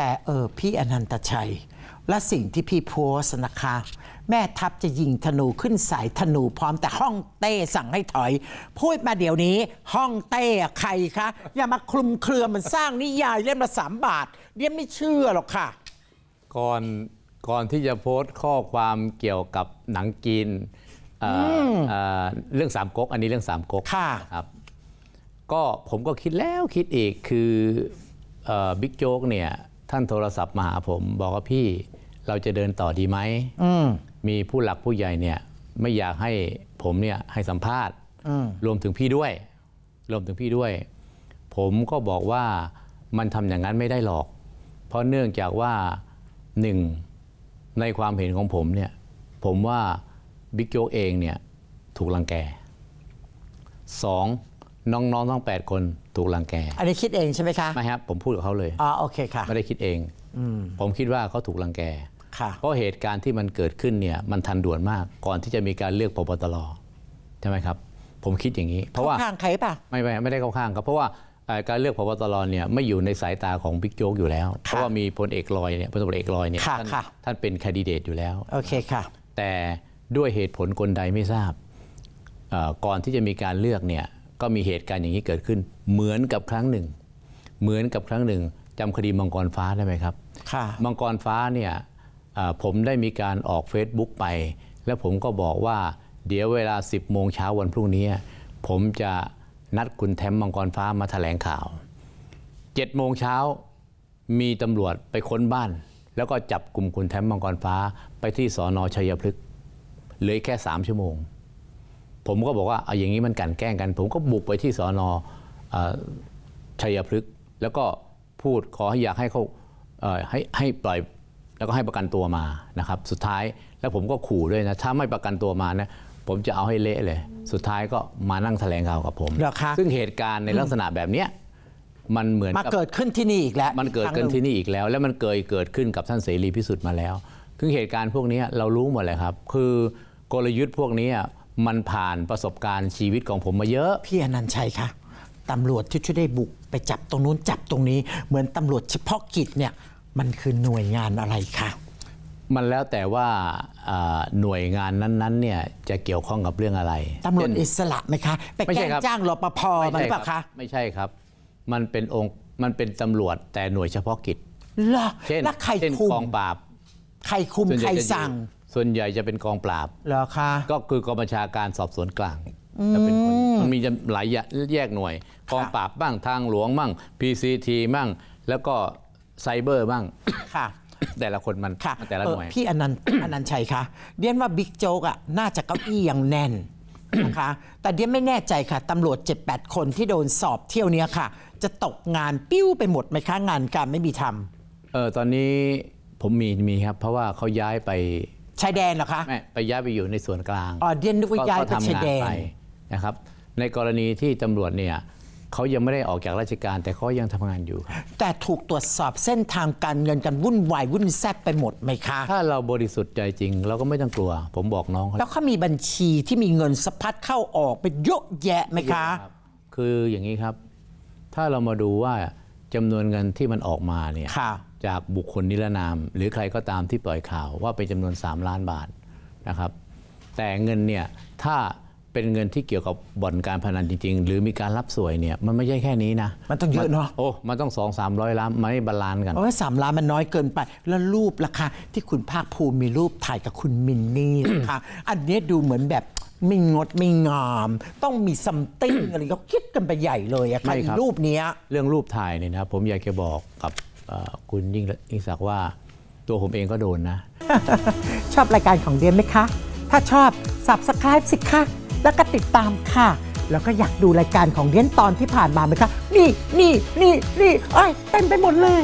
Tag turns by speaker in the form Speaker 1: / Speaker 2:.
Speaker 1: แต่เออพี่อนันตชัย และสิ่งที่พี่โพสนะคะ แม่ทัพจะยิงธนูขึ้นสายธนูพร้อมแต่ห้องเต้สั่งให้ถอยพูดมาเดี๋ยวนี้ห้องเต้ใครคะอย่ามาคลุมเครือมันสร้างนิยายเล่มละสามบาทเรียนไม่
Speaker 2: เชื่อหรอกค่ะก่อนก่อนที่จะโพสต์ข้อความเกี่ยวกับหนังกีนเอ่เเรื่องสามก๊กอันนี้เรื่องสามก๊กค่ะะครับก็ผมก็คิดแล้วคิดอีกคือบิ๊กโจ๊กเนี่ยท่านโทรศัพท์มาหาผม บอกว่าพี่ เราจะเดินต่อดีไหมมมีผู้หลักผู้ใหญ่เนี่ย ไม่อยากให้ผมเนี่ยให้สัมภาษณ์รวมถึงพี่ด้วย รวมถึงพี่ด้วย ผมก็บอกว่ามันทำอย่างนั้นไม่ได้หรอก เพราะเนื่องจากว่าหนึ่งในความเห็นของผมเนี่ย ผมว่าบิ๊กโจ๊กเองเนี่ย ถูกลังแกสองน้องๆทั้ง8 คนถูกลังแกอันนี้คิดเองใช่ไหมคะ ไม่ครับผมพูดกับเขาเลยอ๋อโอเคค่ะ ไม่ได้คิดเองอผมคิดว่าเขาถูกลังแกเพราะเหตุการณ์ที่มันเกิดขึ้นเนี่ยมันทันด่วนมาก ก่อนที่จะมีการเลือกพบตรใช่ไหมครับ ผมคิดอย่างนี้ เพราะว่าข้างใครปะไม่ไม่ไม่ได้เข้าข้างครับเพราะว่าการเลือกพบตรเนี่ยไม่อยู่ในสายตาของบิ๊กโจ๊กอยู่แล้ว เพราะว่ามีพลเอกลอยเนี่ยพลตำรวจเอกลอยเนี่ยท่านเป็นคนดิเดตอยู่แล้วโอเคค่ะ แต่ด้วยเหตุผลกลใดไม่ทราบก่อนที่จะมีการเลือกเนี่ยก็มีเหตุการณ์อย่างนี้เกิดขึ้นเหมือนกับครั้งหนึ่ง เหมือนกับครั้งหนึ่งจำคดีมังกรฟ้าได้ไหมครับค่ะมังกรฟ้าเนี่ยผมได้มีการออกเฟซบุ๊กไป แล้วผมก็บอกว่า เดี๋ยวเวลา10โมงเช้าวันพรุ่งนี้ ผมจะนัดคุณแทมมังกรฟ้ามาถแถลงข่าว7โมงเช้ามีตำรวจไปค้นบ้าน แล้วก็จับกลุ่มคุณแทมมังกรฟ้า ไปที่สอนอชัยพฤกษ์เหลือแค่3ชั่วโมงผมก็บอกว่าเอาอย่างนี้มันกันแกล้งกัน ผมก็บุกไปที่สอนอชัยพฤกษ์แล้วก็พูดขอให้อยากให้เขาให้ให้ปล่อยแล้วก็ให้ประกันตัวมานะครับ สุดท้ายแล้วผมก็ขู่ด้วยนะ ถ้าไม่ประกันตัวมานะผมจะเอาให้เละเลย สุดท้ายก็มานั่งแถลงข่าวกับผม ซึ่งเหตุการณ์ในลักษณะแบบเนี้ยมันเหมือนมาเกิดขึ้นที่นี่อีกแล้วมันเกิดขึ้นที่นี่อีกแล้ว แล้วมันเคยเกิดขึ้นกับท่านเสรีพิสุทธิ์มาแล้วคือเหตุการณ์พวกนี้เรารู้หมดเลยครับ คือกลยุทธ์พวกนี้มันผ่านประสบการณ์ชีวิตของผมมาเยอะพี่อนันชัยคะตำรวจที่ช่วยได้บุกไปจับตรงนู้นจับตรงนี้เหมือนตำรวจเฉพาะกิจเนี่ย
Speaker 1: มันคือหน่วยงานอะไรคะ
Speaker 2: มันแล้วแต่ว่าหน่วยงานนั้นๆเนี่ยจะเกี่ยวข้องกับเรื่องอะไร ตำรวจอ
Speaker 1: ิสระไหมคะไปแกล้งจ้างรปภไหมเปล่าคะ
Speaker 2: ไม่ใช่ครับ มันเป็นองค์มันเป็นตำรวจแต่หน่วยเฉพาะกิจ
Speaker 1: เช่นใครคุมกอง
Speaker 2: ปราบใครคุมใครสั่งส่วนใหญ่จะเป็นกองปราบเหรอคะก็คือกองบัญชาการสอบสวนกลางจะเป็นคนมันมีหลายแยกหน่วย กองปราบบ้างทางหลวงบ้าง PCT บ้างแล้วก็ไซเบอร์บ้างค่ะ แต่ละคนมันแต่ละหน่วย พี่อน
Speaker 1: ันต์อนันต์ชัยคะเรียนว่าบิ๊กโจ๊กอ่ะน่าจะก้าอี้ยังแน่นนะคะ แต่เดียไม่แน่ใจค่ะ ตำรวจ 7-8 คน
Speaker 2: ที่โดนสอบเที่ยวนี้ค่ะ จะตกงานปิ้วไปหมดไหมคะงานการไม่มีทำเออตอนนี้ผมมีมีครับ เพราะว่าเขาย้ายไปชายแดนเหรอคะไม่ ไปย้ายไปอยู่ในส่วนกลางอ๋อเดียนนึกว่าย้ายไปชายแดนนะครับ ในกรณีที่ตำรวจเนี่ยเขายังไม่ได้ออกจากราชการแต่เขายังทำงานอยู่แต่ถูกตรวจสอบเส้นทางการเงินกันวุ่นวายวุ่นแซ่บไปหมดไหมคะ ถ้าเราบริสุทธิ์ใจจริง เราก็ไม่ต้องกลัว ผมบอกน้องเขาแล้วเข
Speaker 1: ามีบัญชีที่มีเงินสะพัดเข้าออกไปเยอะแยะไหมคะ
Speaker 2: คืออย่างนี้ครับ ถ้าเรามาดูว่าจำนวนเงินที่มันออกมาเนี่ยจากบุคคลนิรนาม หรือใครก็ตามที่ปล่อยข่าวว่าเป็นจำนวน 3 ล้านบาทนะครับ แต่เงินเนี่ยถ้าเป็นเงินที่เกี่ยวกับบ่อนการพนันจริง ๆ หรือมีการรับสวยเนี่ยมันไม่ใช่แค่นี้นะ มันต้องเยอะเนาะโอ้มันต้องสองสามร้อยล้านไม่บาลานกันโอ้สามล้านมันน้อยเกินไป แล้วรูปราคาที่คุณภาคภูมิมีรูปถ่ายกับคุณมินนี่นะคะ
Speaker 1: อันนี้ดูเหมือนแบบไม่งดไม่งาม ต้องมีซัมติ้งอะไรก็คิดกันไปใหญ่เลยอะค่ะรูปนี้
Speaker 2: เรื่องรูปถ่ายเนี่ยนะผมอยากจะบอกกับคุณยิ่งยิ่งศักว่าตัวผมเองก็โดนนะ
Speaker 1: ชอบรายการของเดียนไหมคะถ้าชอบ subscribe สิคะแล้วก็ติดตามค่ะแล้วก็อยากดูรายการของเดียนตอนที่ผ่านมาไหมคะนี่นี่นี่นี่เอ้ยเต็มไปหมดเลย